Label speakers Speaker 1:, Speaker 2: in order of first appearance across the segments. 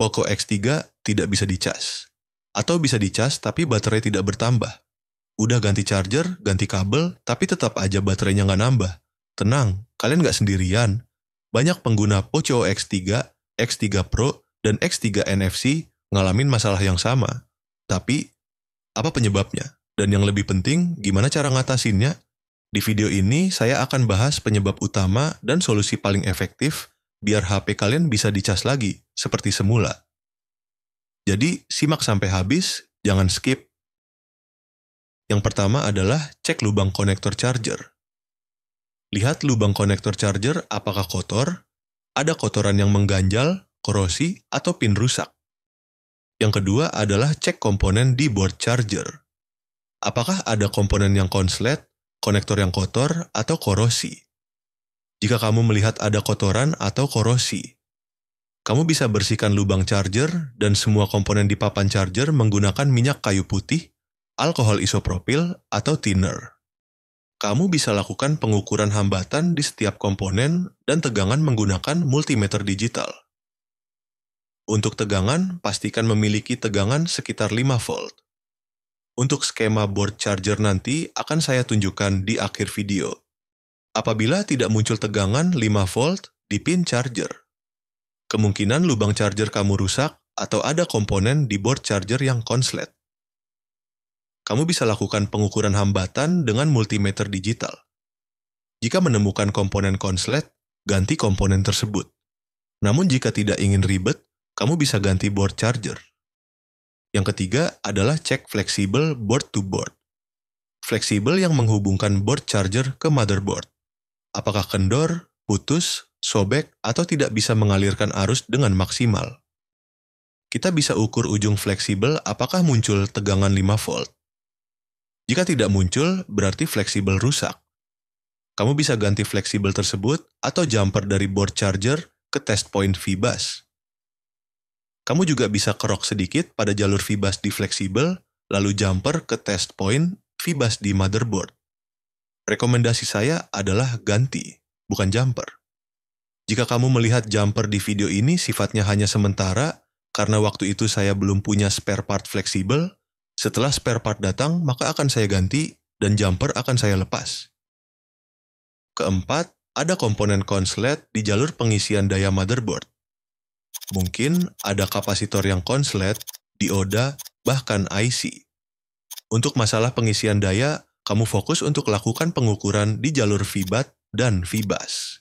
Speaker 1: Poco X3 tidak bisa dicas. Atau bisa dicas tapi baterai tidak bertambah. Udah ganti charger, ganti kabel, tapi tetap aja baterainya nggak nambah. Tenang, kalian nggak sendirian. Banyak pengguna Poco X3, X3 Pro, dan X3 NFC ngalamin masalah yang sama. Tapi, apa penyebabnya? Dan yang lebih penting, gimana cara ngatasinnya? Di video ini, saya akan bahas penyebab utama dan solusi paling efektif biar HP kalian bisa dicas lagi seperti semula. Jadi, simak sampai habis, jangan skip. Yang pertama adalah cek lubang konektor charger. Lihat lubang konektor charger apakah kotor, ada kotoran yang mengganjal, korosi, atau pin rusak. Yang kedua adalah cek komponen di board charger. Apakah ada komponen yang konslet, konektor yang kotor, atau korosi? jika kamu melihat ada kotoran atau korosi. Kamu bisa bersihkan lubang charger dan semua komponen di papan charger menggunakan minyak kayu putih, alkohol isopropil, atau thinner. Kamu bisa lakukan pengukuran hambatan di setiap komponen dan tegangan menggunakan multimeter digital. Untuk tegangan, pastikan memiliki tegangan sekitar 5 volt. Untuk skema board charger nanti akan saya tunjukkan di akhir video. Apabila tidak muncul tegangan 5 volt di pin charger, kemungkinan lubang charger kamu rusak atau ada komponen di board charger yang konslet. Kamu bisa lakukan pengukuran hambatan dengan multimeter digital. Jika menemukan komponen konslet, ganti komponen tersebut. Namun jika tidak ingin ribet, kamu bisa ganti board charger. Yang ketiga adalah cek fleksibel board to board. Fleksibel yang menghubungkan board charger ke motherboard apakah kendor, putus, sobek, atau tidak bisa mengalirkan arus dengan maksimal. Kita bisa ukur ujung fleksibel apakah muncul tegangan 5 volt. Jika tidak muncul, berarti fleksibel rusak. Kamu bisa ganti fleksibel tersebut atau jumper dari board charger ke test point VBUS. Kamu juga bisa kerok sedikit pada jalur VBUS di fleksibel, lalu jumper ke test point VBUS di motherboard rekomendasi saya adalah ganti, bukan jumper. Jika kamu melihat jumper di video ini sifatnya hanya sementara, karena waktu itu saya belum punya spare part fleksibel, setelah spare part datang, maka akan saya ganti dan jumper akan saya lepas. Keempat, ada komponen konslet di jalur pengisian daya motherboard. Mungkin ada kapasitor yang konslet, dioda, bahkan IC. Untuk masalah pengisian daya, kamu fokus untuk lakukan pengukuran di jalur VBAT dan Vibas.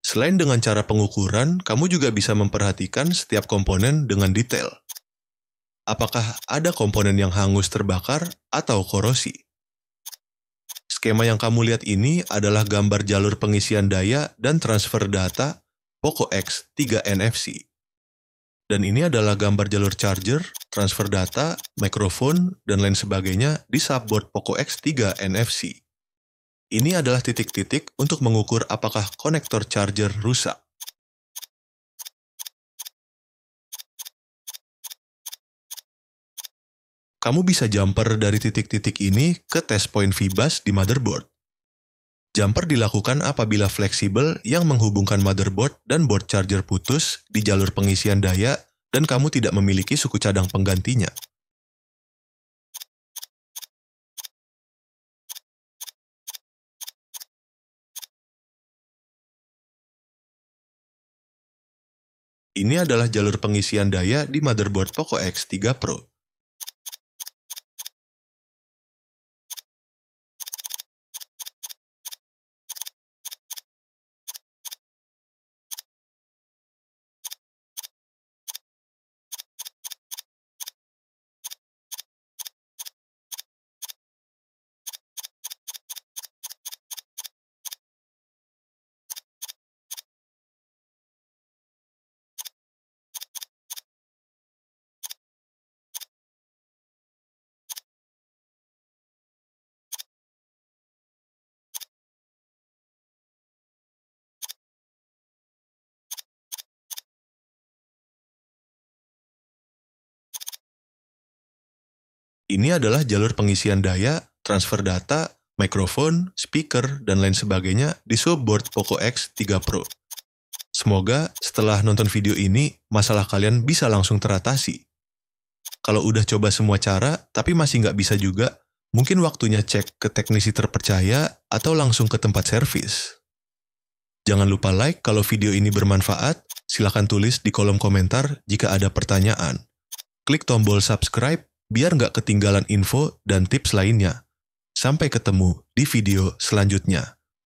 Speaker 1: Selain dengan cara pengukuran, kamu juga bisa memperhatikan setiap komponen dengan detail. Apakah ada komponen yang hangus terbakar atau korosi? Skema yang kamu lihat ini adalah gambar jalur pengisian daya dan transfer data POCO X 3 NFC. Dan ini adalah gambar jalur charger, transfer data, mikrofon, dan lain sebagainya di subboard Poco X3 NFC. Ini adalah titik-titik untuk mengukur apakah konektor charger rusak. Kamu bisa jumper dari titik-titik ini ke test point VBUS di motherboard. Jumper dilakukan apabila fleksibel yang menghubungkan motherboard dan board charger putus di jalur pengisian daya dan kamu tidak memiliki suku cadang penggantinya.
Speaker 2: Ini adalah jalur pengisian daya di motherboard Poco X3 Pro.
Speaker 1: Ini adalah jalur pengisian daya, transfer data, mikrofon, speaker, dan lain sebagainya di subboard Poco X3 Pro. Semoga setelah nonton video ini, masalah kalian bisa langsung teratasi. Kalau udah coba semua cara, tapi masih nggak bisa juga, mungkin waktunya cek ke teknisi terpercaya atau langsung ke tempat servis. Jangan lupa like kalau video ini bermanfaat, silahkan tulis di kolom komentar jika ada pertanyaan. Klik tombol subscribe biar nggak ketinggalan info dan tips lainnya. Sampai ketemu di video
Speaker 2: selanjutnya.